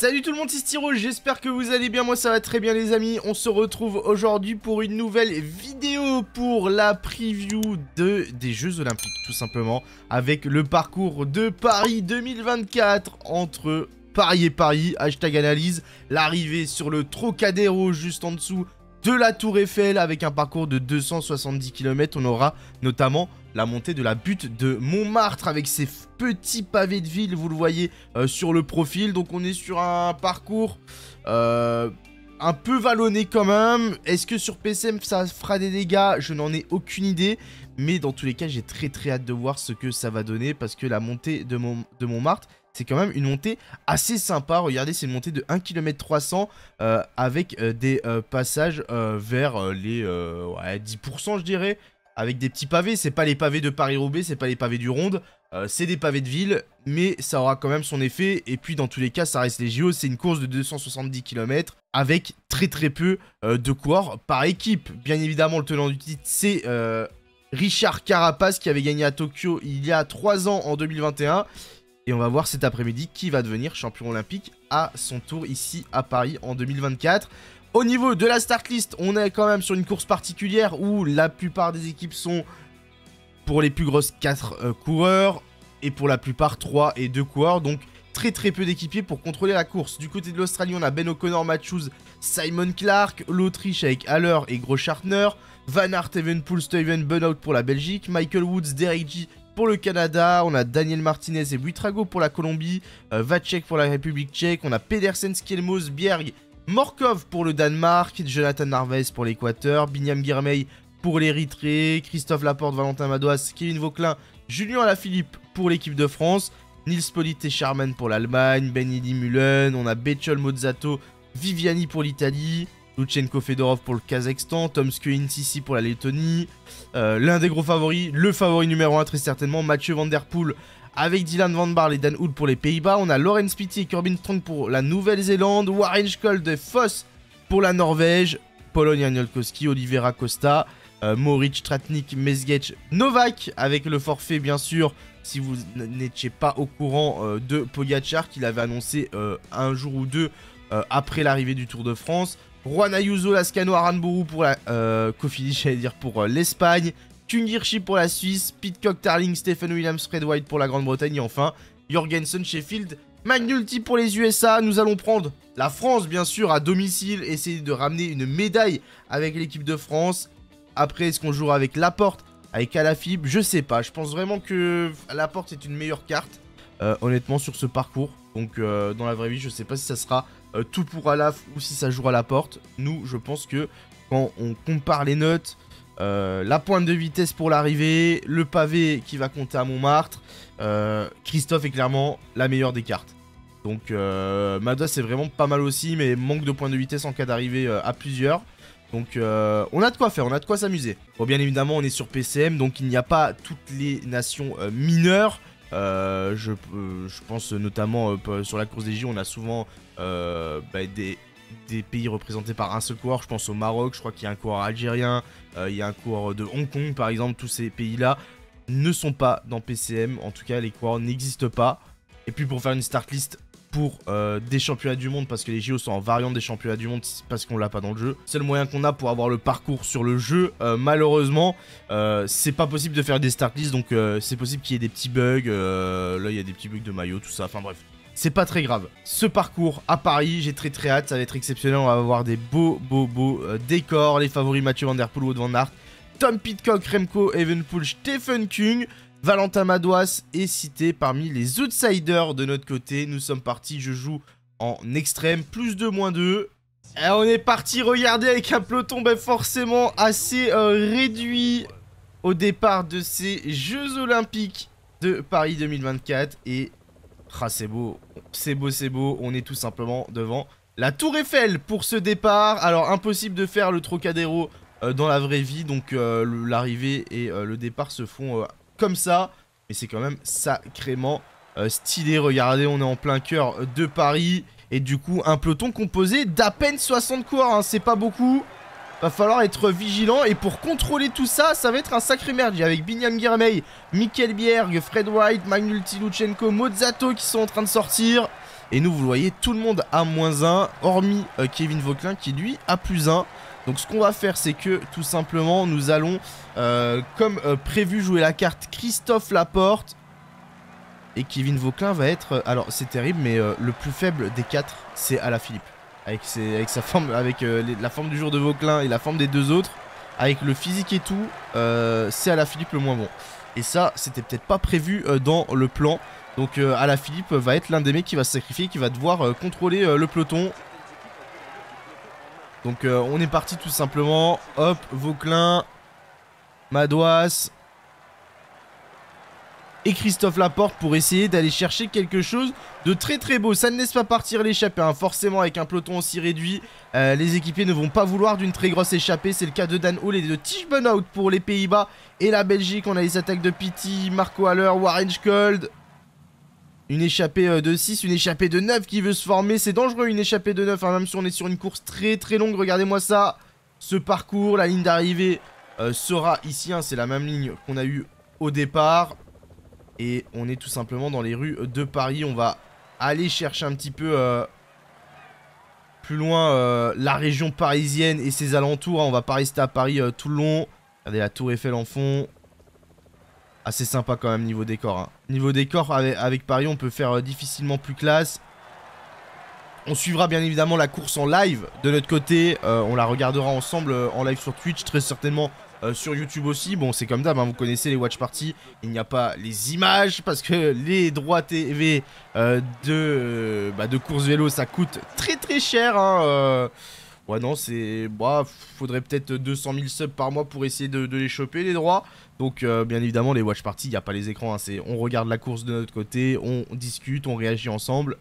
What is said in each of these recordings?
Salut tout le monde, c'est Styro, j'espère que vous allez bien, moi ça va très bien les amis. On se retrouve aujourd'hui pour une nouvelle vidéo pour la preview de, des Jeux Olympiques, tout simplement. Avec le parcours de Paris 2024 entre Paris et Paris, hashtag analyse. L'arrivée sur le Trocadéro juste en dessous de la Tour Eiffel avec un parcours de 270 km. On aura notamment la montée de la butte de Montmartre avec ses petits pavés de ville, vous le voyez euh, sur le profil. Donc on est sur un parcours euh, un peu vallonné quand même. Est-ce que sur PCM ça fera des dégâts Je n'en ai aucune idée. Mais dans tous les cas, j'ai très très hâte de voir ce que ça va donner parce que la montée de, Montmartre, c'est quand même une montée assez sympa. Regardez, c'est une montée de 1 km 300 avec euh, des passages vers les 10% je dirais avec des petits pavés. C'est pas les pavés de Paris-Roubaix, c'est pas les pavés du Ronde, euh, c'est des pavés de ville, mais ça aura quand même son effet. Et puis dans tous les cas, ça reste les JO, c'est une course de 270 km avec très très peu euh, de coureurs par équipe. Bien évidemment, le tenant du titre, c'est euh, Richard Carapace qui avait gagné à Tokyo il y a 3 ans en 2021. Et on va voir cet après-midi qui va devenir champion olympique à son tour ici à Paris en 2024. Au niveau de la start list, on est quand même sur une course particulière où la plupart des équipes sont pour les plus grosses 4 euh, coureurs et pour la plupart 3 et 2 coureurs. Donc très très peu d'équipiers pour contrôler la course. Du côté de l'Australie, on a Ben O'Connor, Matthews, Simon Clark, l'Autriche avec Haller et Groschartner, Van Art, Evenpool, Steven Burnout pour la Belgique, Michael Woods, Derek pour le Canada, on a Daniel Martinez et Buitrago pour la Colombie, euh, Vacek pour la République tchèque, on a Pedersen, Skelmos, Bjerg, Morkov pour le Danemark, Jonathan Narvez pour l'Équateur, Binyam Guirmey pour l'Érythrée, Christophe Laporte, Valentin Madois, Kevin Vauclin, Julien Alaphilippe pour l'équipe de France, Nils polite et Charman pour l'Allemagne, Ben Mullen, on a Betchol Mozzato, Viviani pour l'Italie, Luchenko Fedorov pour le Kazakhstan, Tom Intici pour la Lettonie. Euh, l'un des gros favoris, le favori numéro 1 très certainement, Mathieu Van Der Poel avec Dylan Van Barl et Dan Hood pour les Pays-Bas. On a Loren Spitty et Corbin Strong pour la Nouvelle-Zélande, Warren Scholl de Foss pour la Norvège, Polonia Agnolkowski, Oliveira Costa, euh, Moritz Tratnik, Mesgec, Novak avec le forfait bien sûr. Si vous n'étiez pas au courant euh, de Pogacar qu'il avait annoncé un jour ou deux après l'arrivée du Tour de France, Juan Ayuso, Lascano, Aranburu pour la... Euh, j'allais dire, pour euh, l'Espagne. Kungirchi pour la Suisse. Pitcock, Tarling, Stephen Williams, Fred White pour la Grande-Bretagne. Et enfin, Jorgensen, Sheffield, Magnulti pour les USA, nous allons prendre la France bien sûr à domicile, essayer de ramener une médaille avec l'équipe de France. Après, est-ce qu'on jouera avec Laporte, avec Alafib Je sais pas, je pense vraiment que Laporte est une meilleure carte, euh, honnêtement, sur ce parcours. Donc dans la vraie vie, je sais pas si ça sera euh, tout pour Alaf ou si ça joue à la porte. Nous, je pense que quand on compare les notes, euh, la pointe de vitesse pour l'arrivée, le pavé qui va compter à Montmartre, euh, Christophe est clairement la meilleure des cartes. Donc Mado c'est vraiment pas mal aussi, mais manque de pointe de vitesse en cas d'arrivée à plusieurs. Donc on a de quoi faire, on a de quoi s'amuser. Bon bien évidemment on est sur PCM donc il n'y a pas toutes les nations mineures. Euh, euh, je, pense notamment euh, sur la course des J, on a souvent bah, des, pays représentés par un seul coureur. Je pense au Maroc, je crois qu'il y a un coureur algérien, il y a un coureur de Hong Kong par exemple. Tous ces pays-là ne sont pas dans PCM, en tout cas les coureurs n'existent pas. Et puis pour faire une start list pour euh, des championnats du monde parce que les JO sont en variante des championnats du monde parce qu'on l'a pas dans le jeu. C'est le moyen qu'on a pour avoir le parcours sur le jeu. Euh, malheureusement, euh, c'est pas possible de faire des start lists donc c'est possible qu'il y ait des petits bugs. là, il y a des petits bugs de maillot, tout ça. Enfin bref, c'est pas très grave. Ce parcours à Paris, j'ai très très hâte. Ça va être exceptionnel. On va avoir des beaux, beaux, beaux décors. Les favoris Mathieu Van Der Poel, Wout Van Aert. Tom Pitcock, Remco Evenpool, Stephen King. Valentin Madouas est cité parmi les outsiders de notre côté. Nous sommes partis, je joue en extrême, plus de moins d'eux. Et on est parti, regardez, avec un peloton ben, forcément assez euh, réduit au départ de ces Jeux Olympiques de Paris 2024. Et ah, c'est beau, c'est beau, c'est beau, on est tout simplement devant la Tour Eiffel pour ce départ. Alors impossible de faire le Trocadéro euh, dans la vraie vie, donc euh, l'arrivée et le départ se font comme ça. Mais c'est quand même sacrément euh, stylé. Regardez, on est en plein cœur de Paris. Et du coup, un peloton composé d'à peine 60 coureurs. Hein. c'est pas beaucoup. Va falloir être vigilant. Et pour contrôler tout ça, ça va être un sacré merdier. Avec Binyam Guirmey, Michael Bierg, Fred White, Magnulti Luchenko, Mozzato qui sont en train de sortir. Et nous, vous le voyez, tout le monde à moins 1, hormis euh, Kevin Vauquelin qui, lui, a plus 1. Donc ce qu'on va faire c'est que tout simplement nous allons euh, comme euh, prévu jouer la carte Christophe Laporte et Kevin Vauclin va être euh, alors c'est terrible mais le plus faible des quatre c'est Alaphilippe avec, avec sa forme avec la forme du jour de Vauclin et la forme des deux autres avec le physique et tout c'est Alaphilippe le moins bon et ça c'était peut-être pas prévu dans le plan donc Alaphilippe va être l'un des mecs qui va se sacrifier qui va devoir contrôler le peloton donc euh, on est parti tout simplement. Hop, Vauclin, Madouas et Christophe Laporte pour essayer d'aller chercher quelque chose de très très beau. Ça ne laisse pas partir l'échappée. Hein. Forcément, avec un peloton aussi réduit, euh, les équipiers ne vont pas vouloir d'une très grosse échappée. C'est le cas de Dan Hall et de Tish pour les Pays-Bas et la Belgique. On a les attaques de Pity, Marco Haller, Warren Schold. Euh, une échappée de 6, une échappée de 9 qui veut se former. C'est dangereux une échappée de 9, hein, même si on est sur une course très très longue. Regardez-moi ça. Ce parcours, la ligne d'arrivée euh, sera ici. Hein, c'est la même ligne qu'on a eue au départ. Et on est tout simplement dans les rues de Paris. On va aller chercher un petit peu euh, plus loin la région parisienne et ses alentours. On hein, On va pas rester à Paris tout le long. Regardez la tour Eiffel en fond. Assez sympa quand même niveau décor. Niveau décor, avec, Paris, on peut faire euh, difficilement plus classe. On suivra bien évidemment la course en live de notre côté. Euh, on la regardera ensemble euh, en live sur Twitch, très certainement sur YouTube aussi. Bon, c'est comme d'hab, hein, vous connaissez les watch parties. Il n'y a pas les images parce que les droits TV de, bah, de course vélo, ça coûte très très cher. Hein, Ouais, non, c'est. Bah, faudrait peut-être 200 000 subs par mois pour essayer de, les choper, les droits. Donc, euh, bien évidemment, les watch parties, il n'y a pas les écrans. Hein, c'est on regarde la course de notre côté, on discute, on réagit ensemble.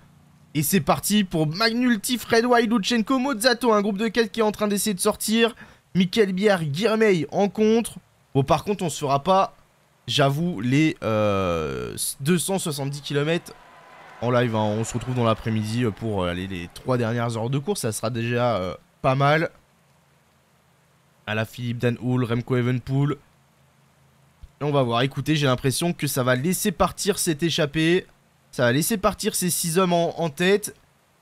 Et c'est parti pour Magnulti, Fred White, Luchenko, Mozato. un groupe de 4 qui est en train d'essayer de sortir. Michael Bière, Guirmey en contre. Bon, par contre, on se fera pas, j'avoue, les 270 euh, km en live. Hein. On se retrouve dans l'après-midi euh, pour aller les, trois dernières heures de course. Ça sera déjà pas mal. À la Philippe Danhoul, Remco Evenpool. Et on va voir. Écoutez, j'ai l'impression que ça va laisser partir cet échappé. Ça va laisser partir ces six hommes en, tête.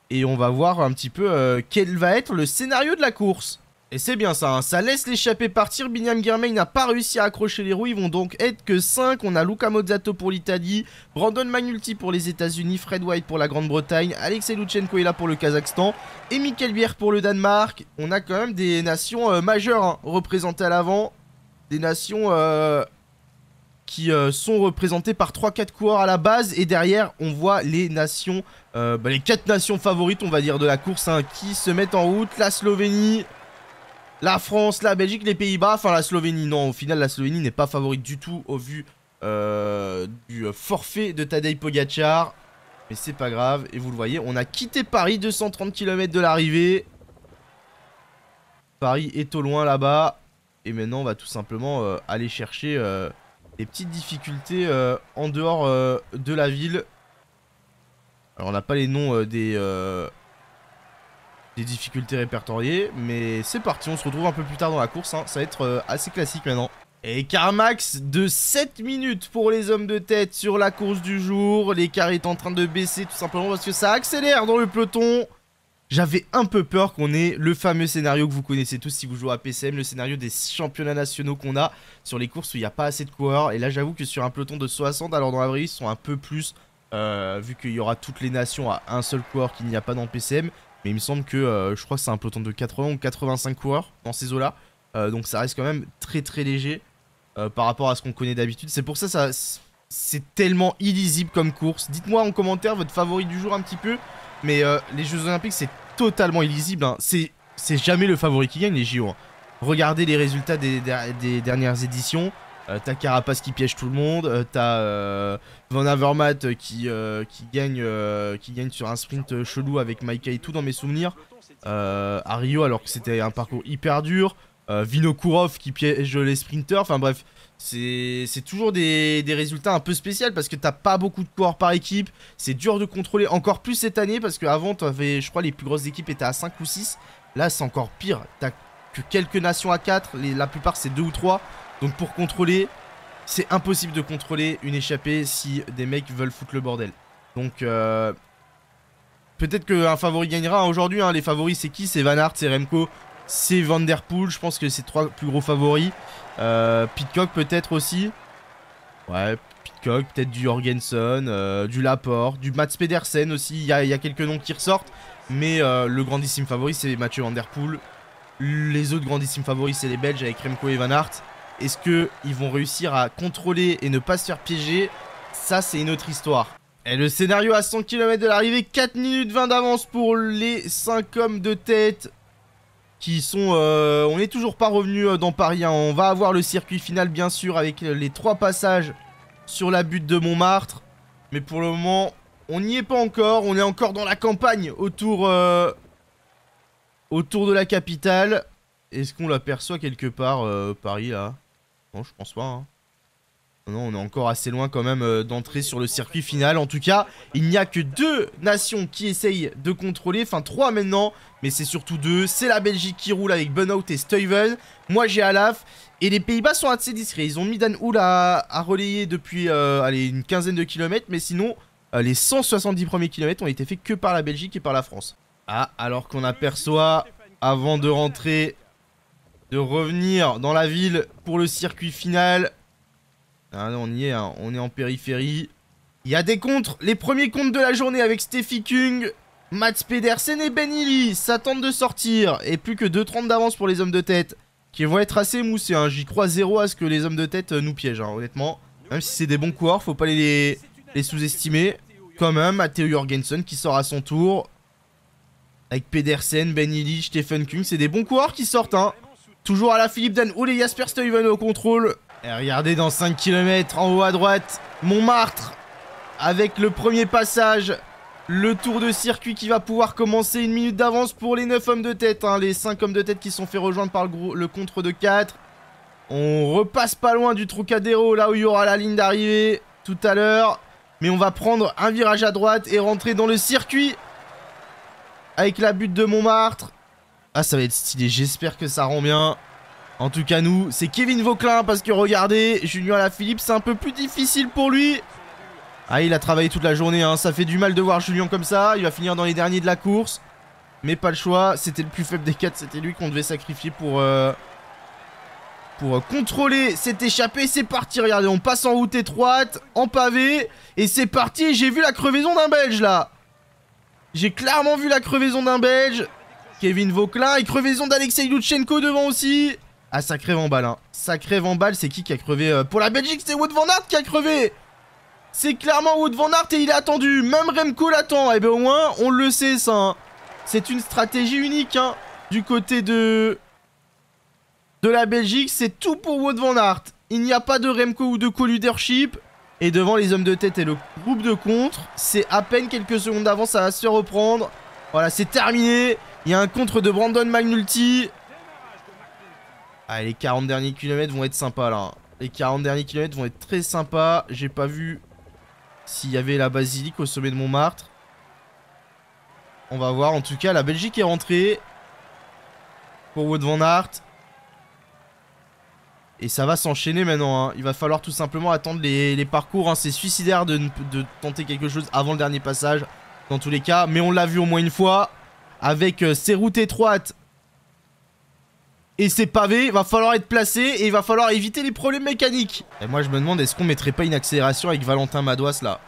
Et on va voir un petit peu euh, quel va être le scénario de la course. Et c'est bien ça, hein. ça laisse l'échappée partir, Binyam Guermey n'a pas réussi à accrocher les roues, ils vont donc être que 5, on a Luca Mozzato pour l'Italie, Brandon Magnulti pour les états unis Fred White pour la Grande-Bretagne, Alexei Lutsenko est là pour le Kazakhstan, et Mikel Bier pour le Danemark, on a quand même des nations euh, majeures hein, représentées à l'avant, des nations euh, qui euh, sont représentées par 3-4 coureurs à la base, et derrière on voit les nations, bah, les 4 nations favorites on va dire de la course, hein, qui se mettent en route, la Slovénie... La France, la Belgique, les Pays-Bas, enfin la Slovénie. Non, au final, la Slovénie n'est pas favorite du tout au vu euh, du euh, forfait de Tadej Pogacar. Mais c'est pas grave. Et vous le voyez, on a quitté Paris, 230 km de l'arrivée. Paris est au loin là-bas. Et maintenant, on va tout simplement euh, aller chercher des petites difficultés en dehors de la ville. Alors, on n'a pas les noms des des difficultés répertoriées. Mais c'est parti, on se retrouve un peu plus tard dans la course. Hein. Ça va être euh, assez classique maintenant. Et max de 7 minutes pour les hommes de tête sur la course du jour. L'écart est en train de baisser tout simplement parce que ça accélère dans le peloton. J'avais un peu peur qu'on ait le fameux scénario que vous connaissez tous si vous jouez à PCM, le scénario des championnats nationaux qu'on a sur les courses où il n'y a pas assez de coureurs. Et là, j'avoue que sur un peloton de 60, alors dans la ils sont un peu plus, euh, vu qu'il y aura toutes les nations à un seul coureur qu'il n'y a pas dans PCM il me semble que euh, je crois que c'est un peloton de 80 ou 85 coureurs dans ces eaux-là. Euh, donc ça reste quand même très très léger euh, par rapport à ce qu'on connaît d'habitude. C'est pour ça, ça c'est tellement illisible comme course. Dites-moi en commentaire votre favori du jour un petit peu. Mais les Jeux Olympiques, c'est totalement illisible. Hein. C'est jamais le favori qui gagne les JO. Hein. Regardez les résultats des dernières éditions. Euh, t'as Carapace qui piège tout le monde, euh, t'as euh, Van euh, qui, qui, gagne, qui gagne sur un sprint chelou avec Maika et tout dans mes souvenirs. à Rio alors que c'était un parcours hyper dur. Vinokourov qui piège les sprinteurs enfin bref, c'est toujours des, résultats un peu spéciaux parce que t'as pas beaucoup de coureurs par équipe, c'est dur de contrôler, encore plus cette année parce qu'avant t'avais, je crois, les plus grosses équipes étaient à 5 ou 6, là c'est encore pire, t'as que quelques nations à 4, la plupart c'est 2 ou 3, donc pour contrôler, c'est impossible de contrôler une échappée si des mecs veulent foutre le bordel. Donc euh, peut-être qu'un favori gagnera aujourd'hui. Hein, les favoris c'est qui C'est Van Hart, c'est Remco, c'est Van Der Poel. Je pense que c'est trois plus gros favoris. Euh, Pitcock peut-être aussi. Ouais, Pitcock, peut-être du Jorgensen, euh, du Laporte, du Mats Pedersen aussi. Il y, a quelques noms qui ressortent. Mais le grandissime favori c'est Mathieu Van Der Poel. Les autres grandissimes favoris c'est les Belges avec Remco et Van Hart. Est-ce qu'ils vont réussir à contrôler et ne pas se faire piéger Ça, c'est une autre histoire. Et le scénario à 100 km de l'arrivée, 4 minutes 20 d'avance pour les 5 hommes de tête qui sont... Euh, on n'est toujours pas revenu euh, dans Paris. Hein. On va avoir le circuit final, bien sûr, avec les 3 passages sur la butte de Montmartre. Mais pour le moment, on n'y est pas encore. On est encore dans la campagne autour, euh, autour de la capitale. Est-ce qu'on l'aperçoit quelque part, Paris, là non, je pense pas. Hein. Non, on est encore assez loin quand même euh, d'entrer sur le circuit final. En tout cas, il n'y a que deux nations qui essayent de contrôler. Enfin, trois maintenant, mais c'est surtout deux. C'est la Belgique qui roule avec Bunout et Steuven. Moi, j'ai Alaf. Et les Pays-Bas sont assez discrets. Ils ont mis Dan à, relayer depuis euh, allez, une quinzaine de kilomètres. Mais sinon, euh, les 170 premiers kilomètres ont été faits que par la Belgique et par la France. Ah, alors qu'on aperçoit, avant de rentrer de revenir dans la ville pour le circuit final. Ah non, on y est, hein. on est en périphérie. Il y a des contres, les premiers comptes de la journée avec Steffi Kung, Mats Pedersen et Ben Illy. Ça tente de sortir et plus que 2,30 d'avance pour les hommes de tête qui vont être assez moussés. Hein. J'y crois zéro à ce que les hommes de tête euh, nous piègent, hein, honnêtement. Même si c'est des bons coureurs, faut pas les, sous-estimer. Quand même, hein, Matteo Jorgensen qui sort à son tour. Avec Pedersen, Ben Illy, Stephen Kung, c'est des bons coureurs qui sortent. Hein. Toujours à la Philippe Dan ou les Jasper Stuyven au contrôle. Et regardez dans 5 km en haut à droite, Montmartre avec le premier passage. Le tour de circuit qui va pouvoir commencer une minute d'avance pour les 9 hommes de tête. Hein, les 5 hommes de tête qui sont fait rejoindre par le, le contre de 4. On repasse pas loin du Trocadéro là où il y aura la ligne d'arrivée tout à l'heure. Mais on va prendre un virage à droite et rentrer dans le circuit avec la butte de Montmartre. Ah, ça va être stylé. J'espère que ça rend bien. En tout cas, nous, c'est Kevin Vauclin parce que regardez, la Philippe, c'est un peu plus difficile pour lui. Ah, il a travaillé toute la journée, hein. ça fait du mal de voir Julien comme ça. Il va finir dans les derniers de la course. Mais pas le choix, c'était le plus faible des quatre, c'était lui qu'on devait sacrifier pour... Euh, pour euh, contrôler cette échappée, c'est parti, regardez, on passe en route étroite, en pavé, et c'est parti, j'ai vu la crevaison d'un Belge, là J'ai clairement vu la crevaison d'un Belge, Kevin Vauclin et crevaison d'Alexei Lutsenko devant aussi. Ah, sacré vent hein. Sacré balle, c'est qui qui a crevé euh, Pour la Belgique, c'est Wood Van Aert qui a crevé C'est clairement Wood Van Aert et il est attendu. Même Remco l'attend. Et eh bien, au moins, on le sait, ça. Hein. C'est une stratégie unique, hein, Du côté de... De la Belgique, c'est tout pour Wood Van Aert. Il n'y a pas de Remco ou de co-leadership. Et devant les hommes de tête et le groupe de contre, c'est à peine quelques secondes d'avance, ça va se reprendre. Voilà, c'est terminé. Il y a un contre de Brandon Magnulti. Ah, les 40 derniers kilomètres vont être sympas là. Les 40 derniers kilomètres vont être très sympas. J'ai pas vu s'il y avait la basilique au sommet de Montmartre. On va voir. En tout cas, la Belgique est rentrée pour Wood Van Aert. Et ça va s'enchaîner maintenant. Hein. Il va falloir tout simplement attendre les, parcours. Hein. C'est suicidaire de, de tenter quelque chose avant le dernier passage. Dans tous les cas. Mais on l'a vu au moins une fois avec euh, ses routes étroites et ses pavés, va falloir être placé et il va falloir éviter les problèmes mécaniques. Et moi je me demande est-ce qu'on mettrait pas une accélération avec Valentin Madouas là,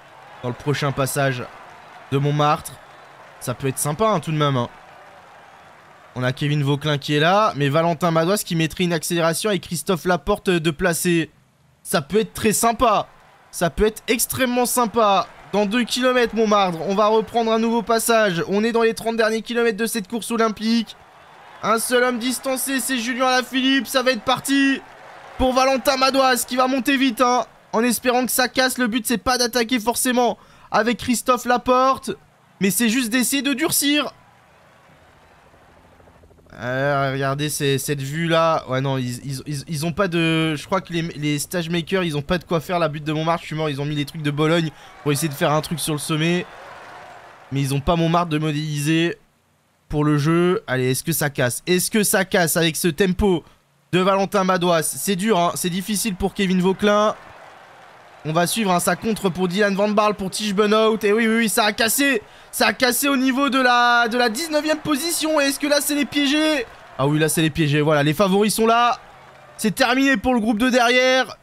dans le prochain passage de Montmartre. Ça peut être sympa hein, tout de même. Hein. On a Kevin Vauclin qui est là, mais Valentin Madouas qui mettrait une accélération et Christophe Laporte euh, de placer. Ça peut être très sympa. Ça peut être extrêmement sympa. Dans 2 km, mardre, on va reprendre un nouveau passage. On est dans les 30 derniers kilomètres de cette course olympique. Un seul homme distancé, c'est Julien Philippe. Ça va être parti pour Valentin Madoise qui va monter vite. Hein, en espérant que ça casse. Le but, c'est pas d'attaquer forcément avec Christophe Laporte. Mais c'est juste d'essayer de durcir. Euh, regardez cette vue là. Ouais, non, ils, ont pas de. Je crois que les, stage makers, ils ont pas de quoi faire. La butte de Montmartre, je suis mort. Ils ont mis des trucs de Bologne pour essayer de faire un truc sur le sommet. Mais ils ont pas Montmartre de modéliser pour le jeu. Allez, est-ce que ça casse Est-ce que ça casse avec ce tempo de Valentin Madois C'est dur, hein. C'est difficile pour Kevin Vauclin. On va suivre, un hein, sa contre pour Dylan Van Barl, pour Tige Benout. Et oui, oui, oui, ça a cassé. Ça a cassé au niveau de la, de la 19ème position. Est-ce que là, c'est les piégés Ah oui, là, c'est les piégés. Voilà, les favoris sont là. C'est terminé pour le groupe de derrière.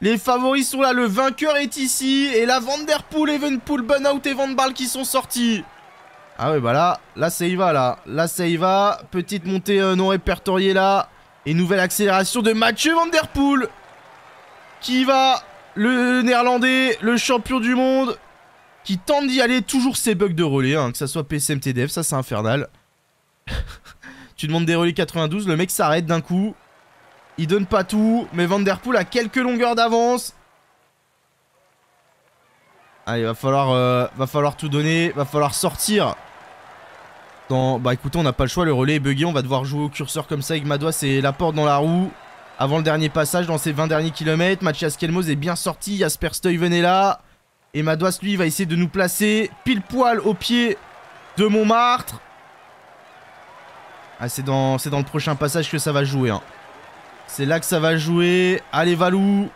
Les favoris sont là. Le vainqueur est ici. Et là, Van Der Poel, Evenpool, Benout et Van Barl qui sont sortis. Ah oui, bah là, là, ça y va, là. Là, ça y va. Petite montée euh, non répertoriée, là. Et nouvelle accélération de Mathieu Van Der Qui va le néerlandais, le champion du monde, qui tente d'y aller, toujours ses bugs de relais, hein, que ça soit PSMTDF, ça c'est infernal. tu demandes des relais 92, le mec s'arrête d'un coup. Il donne pas tout, mais Vanderpool a quelques longueurs d'avance. Allez, va falloir, euh, va falloir tout donner, va falloir sortir. Dans... Bah écoutez, on n'a pas le choix, le relais est bugué, on va devoir jouer au curseur comme ça avec Madois c'est la porte dans la roue avant le dernier passage dans ces 20 derniers kilomètres. Mathias Kelmos est bien sorti, Jasper Stuyven est là. Et Madouas, lui, va essayer de nous placer pile poil au pied de Montmartre. Ah, c'est dans, le prochain passage que ça va jouer. Hein. C'est là que ça va jouer. Allez, Valou.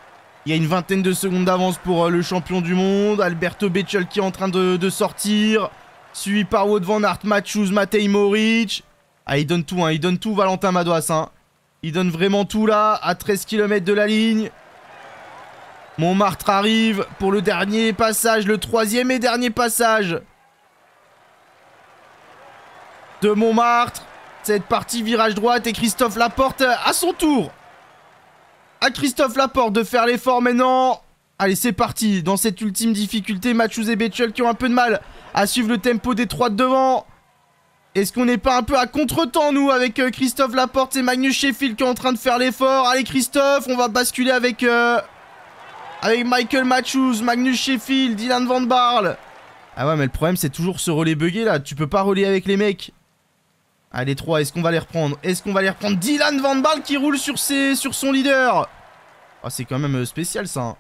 Il y a une vingtaine de secondes d'avance pour euh, le champion du monde. Alberto Bechel qui est en train de, sortir. Suivi par Wout Van Aert, Matthews, Matej Moric. Ah, il donne tout, hein, il donne tout, Valentin Madouas. Hein. Il donne vraiment tout là, à 13 km de la ligne. Montmartre arrive pour le dernier passage, le troisième et dernier passage de Montmartre. Cette partie virage droite et Christophe Laporte à son tour. À Christophe Laporte de faire l'effort maintenant. Allez, c'est parti. Dans cette ultime difficulté, Machuz et Betchel qui ont un peu de mal à suivre le tempo des trois de devant. Est-ce qu'on n'est pas un peu à contre-temps, nous, avec euh, Christophe Laporte et Magnus Sheffield qui est en train de faire l'effort Allez, Christophe, on va basculer avec... Euh, avec Michael Matthews, Magnus Sheffield, Dylan Van Barle. Ah ouais, mais le problème, c'est toujours ce relais bugué, là. Tu peux pas relier avec les mecs. Allez, ah, trois, est-ce qu'on va les reprendre Est-ce qu'on va les reprendre Dylan Van Barl qui roule sur, ses, sur son leader Ah, c'est quand même euh, spécial, ça. Hein.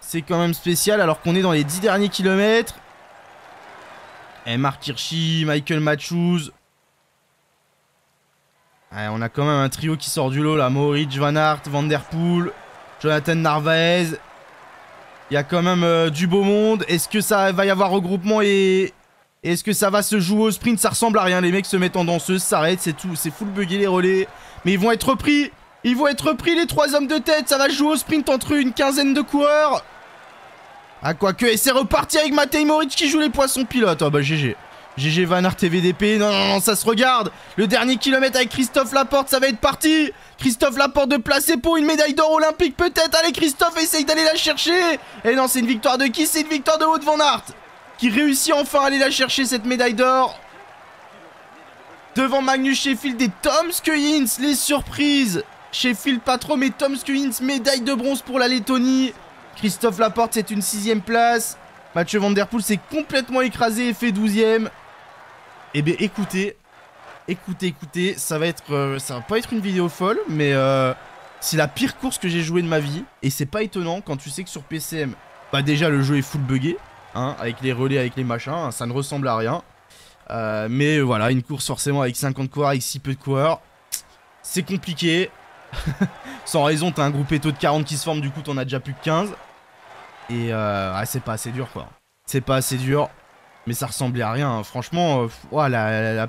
C'est quand même spécial, alors qu'on est dans les 10 derniers kilomètres. Et eh, Mark Hirschi, Michael Mathews. Eh, on a quand même un trio qui sort du lot là. Moritz, Van Hart, Van Der Poel, Jonathan Narvaez. Il y a quand même euh, du beau monde. Est-ce que ça va y avoir regroupement et est-ce que ça va se jouer au sprint Ça ressemble à rien. Les mecs se mettent en danseuse, s'arrêtent, c'est tout. C'est full bugué les relais. Mais ils vont être repris. Ils vont être pris les trois hommes de tête. Ça va jouer au sprint entre une quinzaine de coureurs. Ah, quoique, et c'est reparti avec Matej Moric qui joue les poissons pilotes. Ah, bah, GG. GG Van art TVDP, non, non, non, ça se regarde Le dernier kilomètre avec Christophe Laporte, ça va être parti Christophe Laporte de placer pour une médaille d'or olympique peut-être Allez Christophe, essaye d'aller la chercher Et non, c'est une victoire de qui C'est une victoire de Wout Van Aert Qui réussit enfin à aller la chercher cette médaille d'or Devant Magnus Sheffield et Tom Skuins, les surprises Sheffield pas trop, mais Tom Skuins, médaille de bronze pour la Lettonie Christophe Laporte, c'est une sixième place. Mathieu Van Der s'est complètement écrasé et fait douzième. Eh bien, écoutez, écoutez, écoutez, ça va être, euh, ça va pas être une vidéo folle, mais euh, c'est la pire course que j'ai jouée de ma vie. Et c'est pas étonnant quand tu sais que sur PCM, bah déjà le jeu est full buggé, hein, avec les relais, avec les machins, hein, ça ne ressemble à rien. Euh, mais voilà, une course forcément avec 50 coureurs, avec si peu de coureurs, c'est compliqué. Sans raison, t'as un groupe éto de 40 qui se forme, du coup t'en as déjà plus que 15. Et euh, ah, c'est pas assez dur, quoi. C'est pas assez dur, mais ça ressemblait à rien. Hein. Franchement, euh,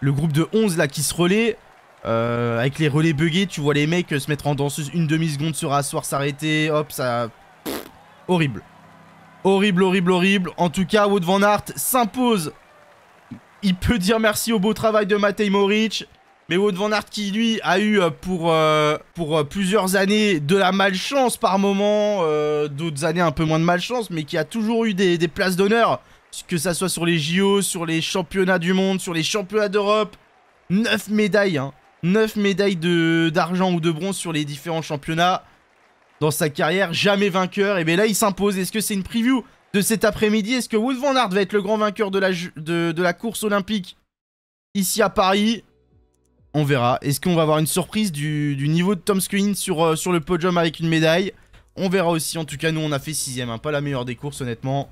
le groupe de 11 là qui se relaie, euh, avec les relais buggés, tu vois les mecs se mettre en danseuse une demi-seconde, se rasseoir, s'arrêter, hop, ça... horrible. Horrible, horrible, horrible. En tout cas, Wout Van Aert s'impose. Il peut dire merci au beau travail de Matej Moric. Mais Wout Van Aert qui lui a eu euh, pour, euh, pour euh, plusieurs années de la malchance par moment, d'autres années un peu moins de malchance, mais qui a toujours eu des, places d'honneur, que ce soit sur les JO, sur les championnats du monde, sur les championnats d'Europe. Neuf médailles, hein. 9 médailles d'argent ou de bronze sur les différents championnats dans sa carrière, jamais vainqueur. Et bien là, il s'impose. Est-ce que c'est une preview de cet après-midi Est-ce que Wout Van Aert va être le grand vainqueur de la, de, de la course olympique ici à Paris on verra. Est-ce qu'on va avoir une surprise du, niveau de Tom Screen euh, sur, le podium avec une médaille On verra aussi. En tout cas, nous, on a fait sixième. Hein. Pas la meilleure des courses, honnêtement.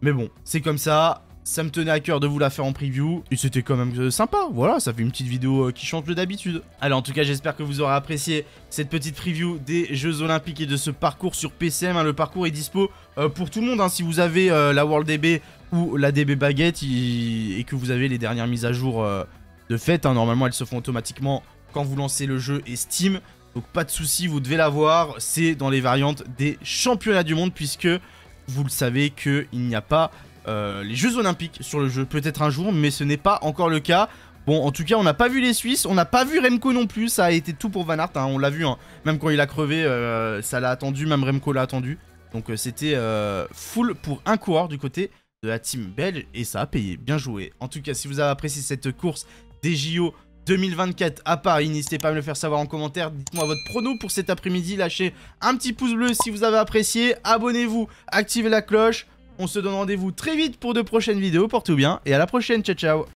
Mais bon, c'est comme ça. Ça me tenait à cœur de vous la faire en preview. Et c'était quand même euh, sympa. Voilà, ça fait une petite vidéo euh, qui change de d'habitude. Allez, en tout cas, j'espère que vous aurez apprécié cette petite preview des Jeux Olympiques et de ce parcours sur PCM. Hein. Le parcours est dispo pour tout le monde. Hein. Si vous avez la World DB ou la DB Baguette et que vous avez les dernières mises à jour de fait. Hein, normalement, elles se font automatiquement quand vous lancez le jeu et Steam. Donc pas de souci, vous devez l'avoir. C'est dans les variantes des championnats du monde puisque vous le savez qu'il n'y a pas euh, les Jeux Olympiques sur le jeu. Peut-être un jour, mais ce n'est pas encore le cas. Bon, en tout cas, on n'a pas vu les Suisses, on n'a pas vu Remco non plus, ça a été tout pour Van Aert, hein, on l'a vu, hein. même quand il a crevé, euh, ça l'a attendu, même Remco l'a attendu. Donc euh, c'était full pour un coureur du côté de la team belge et ça a payé, bien joué. En tout cas, si vous avez apprécié cette course des JO 2024 à Paris. N'hésitez pas à me le faire savoir en commentaire. Dites-moi votre prono pour cet après-midi. Lâchez un petit pouce bleu si vous avez apprécié. Abonnez-vous, activez la cloche. On se donne rendez-vous très vite pour de prochaines vidéos. Portez-vous bien et à la prochaine. Ciao, ciao